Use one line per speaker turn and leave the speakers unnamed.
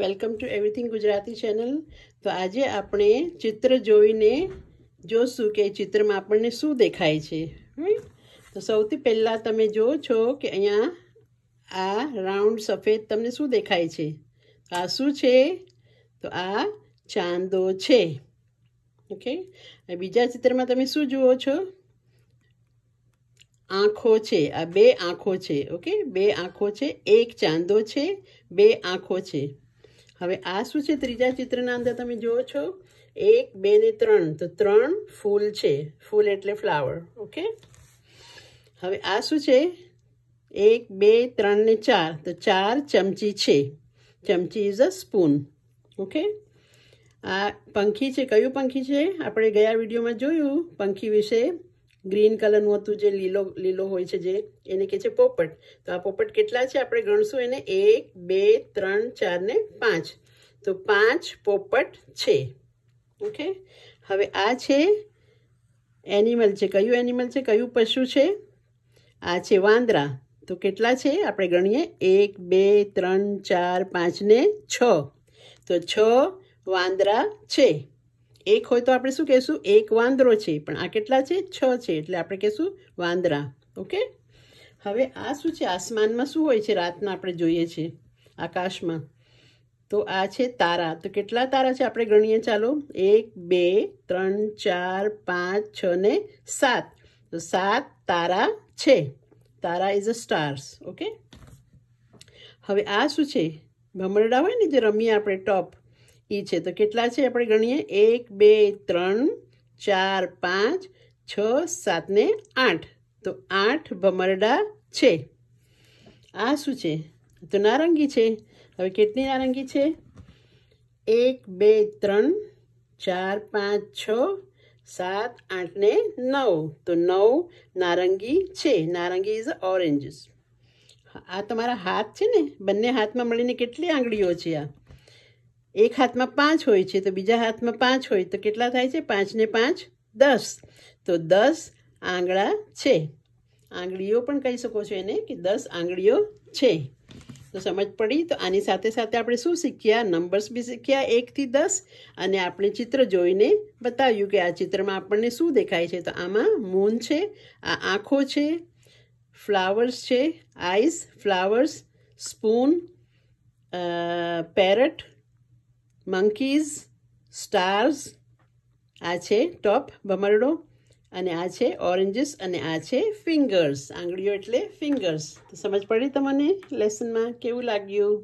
welcome to everything Gujarati channel તો આજે આપણે ચિત્ર જોઈને જોશું કે ચિત્રમાં આપણને શું દેખાય છે તો સૌથી પહેલાં તમે જો છો કે અહીંયા આ રાઉન્ડ સફેદ તમને શું દેખાય છે આ શું છે તો આ ચાંદો છે ઓકે બીજા ચિત્રમાં તમે શું જુઓ છો આંખો છે આ બે આંખો છે ઓકે બે આંખો છે એક ચાંદો છે બે આંખો છે હવે આ શું છે ત્રીજા ચિત્રના અંદર તમે જુઓ છો એક બે ને ત્રણ તો ત્રણ ફૂલ છે ફૂલ એટલે ફ્લાવર ઓકે હવે આ શું છે એક બે ત્રણ ને ચાર તો ચાર ચમચી છે ચમચી ઇઝ અ સ્પૂન ઓકે આ પંખી છે કયું પંખી છે આપણે ગયા વિડીયોમાં જોયું પંખી વિશે ગ્રીન કલરનું હતું જે લીલો લીલો હોય છે જે એને કહે છે પોપટ તો આ પોપટ કેટલા છે આપણે ગણશું એને એક બે ત્રણ ચાર ને પાંચ તો પાંચ પોપટ છે ઓકે હવે આ છે એનિમલ છે કયું એનિમલ છે કયું પશુ છે આ છે વાંદરા તો કેટલા છે આપણે ગણીએ એક બે ત્રણ ચાર પાંચ ને છ તો છ વાંદરા છે એક હોય તો આપણે શું કહીશું એક વાંદરો છે પણ આ કેટલા છે છ છે એટલે આપણે કહીશું વાંદરા ઓકે હવે આ શું છે આસમાનમાં શું હોય છે રાતના આપણે જોઈએ છીએ આકાશમાં તો આ છે તારા તો કેટલા તારા છે આપણે ગણીએ ચાલો એક બે ત્રણ ચાર પાંચ છ ને સાત તો સાત તારા છે તારા ઇઝ અ સ્ટાર્સ ઓકે હવે આ શું છે ભમરડા હોય ને જે રમીએ આપણે ટોપ એ છે તો કેટલા છે આપણે ગણીએ એક બે ત્રણ ચાર પાંચ છ સાત ને આઠ તો આઠ ભમરડા છે આ શું છે તો નારંગી છે હવે કેટલી નારંગી છે એક બે ત્રણ ચાર પાંચ છ સાત આઠ ને નવ તો નવ નારંગી છે નારંગી ઇઝ ઓરેન્જીસ આ તમારા હાથ છે ને બંને હાથમાં મળીને કેટલી આંગળીઓ છે આ એક હાથમાં પાંચ હોય છે તો બીજા હાથમાં પાંચ હોય તો કેટલા થાય છે પાંચને પાંચ દસ તો દસ આંગળા છે આંગળીઓ પણ કહી શકો છો એને કે દસ આંગળીઓ છે તો સમજ પડી તો આની સાથે સાથે આપણે શું શીખ્યા નંબર્સ બી શીખ્યા એકથી દસ અને આપણે ચિત્ર જોઈને બતાવ્યું કે આ ચિત્રમાં આપણને શું દેખાય છે તો આમાં મૂન છે આ આંખો છે ફ્લાવર્સ છે ice flowers spoon parrot monkeys stars આ છે ટોપ ભમરડો અને આ છે ઓરેન્જીસ અને આ છે ફિંગર્સ આંગળીઓ એટલે ફિંગર્સ તો સમજ પડી તમને લેસનમાં કેવું લાગ્યું